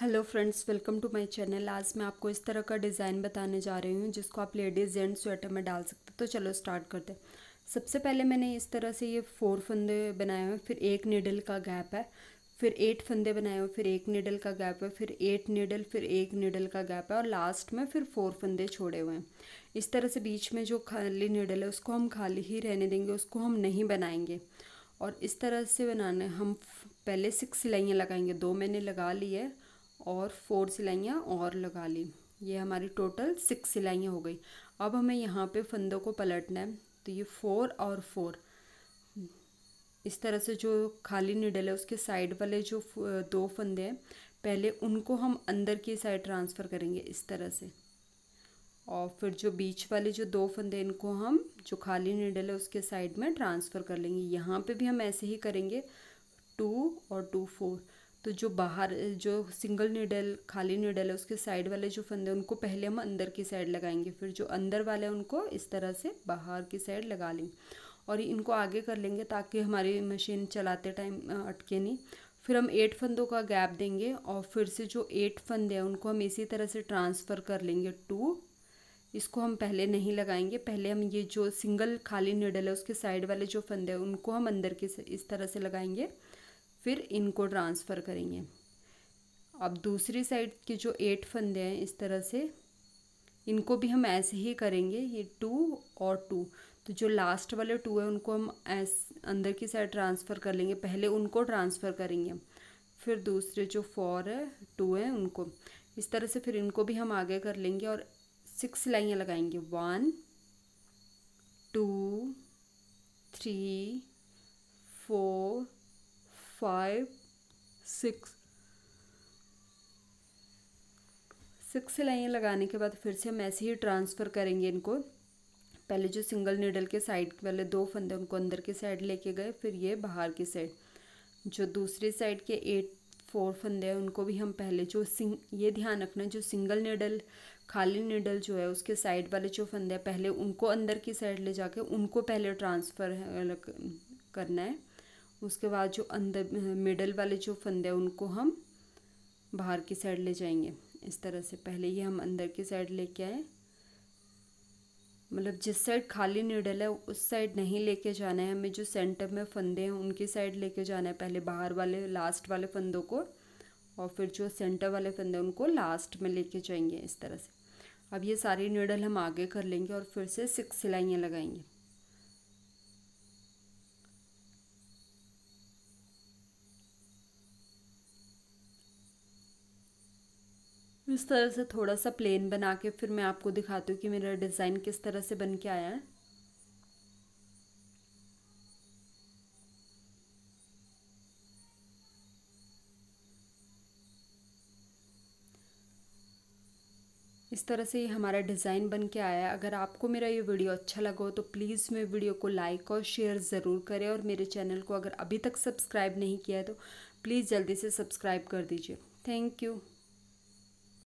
hello friends welcome to my channel आज मैं आपको इस तरह का डिज़ाइन बताने जा रही हूँ जिसको आप लेडीज़ जेंट्स स्वेटर में डाल सकते तो चलो स्टार्ट करते हैं सबसे पहले मैंने इस तरह से ये फोर फंदे बनाए हुए फिर एक निडल का गैप है फिर एट फंदे बनाए हुए फिर एक निडल का गैप है फिर एट निडल फिर एक निडल का गैप है और लास्ट में फिर फोर फंदे छोड़े हुए हैं इस तरह से बीच में जो खाली निडल है उसको हम खाली ही रहने देंगे उसको हम नहीं बनाएंगे और इस तरह से बनाने हम पहले सिक्स सिलाइयाँ लगाएंगे दो मैंने लगा ली है और फोर सिलाइयाँ और लगा ली ये हमारी टोटल सिक्स सिलाइयाँ हो गई अब हमें यहाँ पे फंदों को पलटना है तो ये फोर और फोर इस तरह से जो खाली निडल है उसके साइड वाले जो दो फंदे हैं पहले उनको हम अंदर की साइड ट्रांसफ़र करेंगे इस तरह से और फिर जो बीच वाले जो दो फंदे इनको हम जो खाली निडल है उसके साइड में ट्रांसफ़र कर लेंगे यहाँ पे भी हम ऐसे ही करेंगे टू और टू फोर तो जो बाहर जो सिंगल नीडल खाली निडल है उसके साइड वाले जो फंदे उनको पहले हम अंदर की साइड लगाएंगे फिर जो अंदर वाले उनको इस तरह से बाहर की साइड लगा लेंगे और इनको आगे कर लेंगे ताकि हमारी मशीन चलाते टाइम अटके नहीं फिर हम एट फंदों का गैप देंगे और फिर से जो एट फंदे हैं उनको हम इसी तरह से ट्रांसफ़र कर लेंगे टू इसको हम पहले नहीं लगाएंगे पहले हम ये जो सिंगल खाली निडल है उसके साइड वाले जो फंदे हैं उनको हम अंदर के इस तरह से लगाएंगे फिर इनको ट्रांसफ़र करेंगे अब दूसरी साइड के जो एट फंदे हैं इस तरह से इनको भी हम ऐसे ही करेंगे ये टू और टू तो जो लास्ट वाले टू है उनको हम ऐस अंदर की साइड ट्रांसफ़र कर लेंगे पहले उनको ट्रांसफ़र करेंगे फिर दूसरे जो फोर है टू है उनको इस तरह से फिर इनको भी हम आगे कर लेंगे और सिक्स लाइनें लगाएंगे one two three four five six six line लगाने के बाद फिर से हम ऐसे ही ट्रांसफ़र करेंगे इनको पहले जो सिंगल नीडल के साइड वाले दो फंदे उनको अंदर के साइड लेके गए फिर ये बाहर की साइड जो दूसरी साइड के एट फोर फंदे हैं उनको भी हम पहले जो सिंग ये ध्यान रखना जो सिंगल नीडल खाली नीडल जो है उसके साइड वाले जो फंदे हैं पहले उनको अंदर की साइड ले जाके उनको पहले ट्रांसफ़र करना है उसके बाद जो अंदर मिडल वाले जो फंदे हैं उनको हम बाहर की साइड ले जाएंगे इस तरह से पहले ये हम अंदर की साइड लेके आए मतलब जिस साइड खाली निडल है उस साइड नहीं लेके जाना है हमें जो सेंटर में फंदे हैं उनकी साइड लेके जाना है पहले बाहर वाले लास्ट वाले फंदों को और फिर जो सेंटर वाले फंदे उनको लास्ट में लेके जाएंगे इस तरह से अब ये सारी निडल हम आगे कर लेंगे और फिर से सिक्स सिलाइयाँ लगाएंगे इस तरह से थोड़ा सा प्लेन बना के फिर मैं आपको दिखाती हूँ कि मेरा डिज़ाइन किस तरह से बन के आया है इस तरह से ये हमारा डिज़ाइन बन के आया है अगर आपको मेरा ये वीडियो अच्छा लगा हो तो प्लीज़ मेरे वीडियो को लाइक और शेयर ज़रूर करें और मेरे चैनल को अगर अभी तक सब्सक्राइब नहीं किया है तो प्लीज़ जल्दी से सब्सक्राइब कर दीजिए थैंक यू